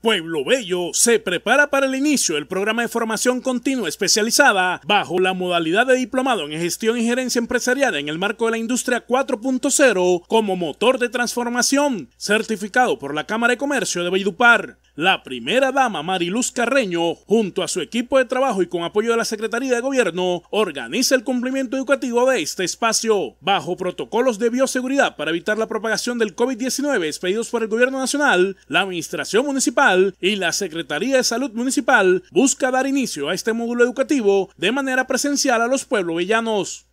Pueblo Bello se prepara para el inicio del programa de formación continua especializada bajo la modalidad de diplomado en gestión y gerencia empresarial en el marco de la industria 4.0 como motor de transformación, certificado por la Cámara de Comercio de Valledupar. La primera dama Mariluz Carreño, junto a su equipo de trabajo y con apoyo de la Secretaría de Gobierno, organiza el cumplimiento educativo de este espacio, bajo protocolos de bioseguridad para evitar la propagación del COVID-19 expedidos por el Gobierno Nacional, la Administración Municipal y la Secretaría de Salud Municipal busca dar inicio a este módulo educativo de manera presencial a los pueblos villanos.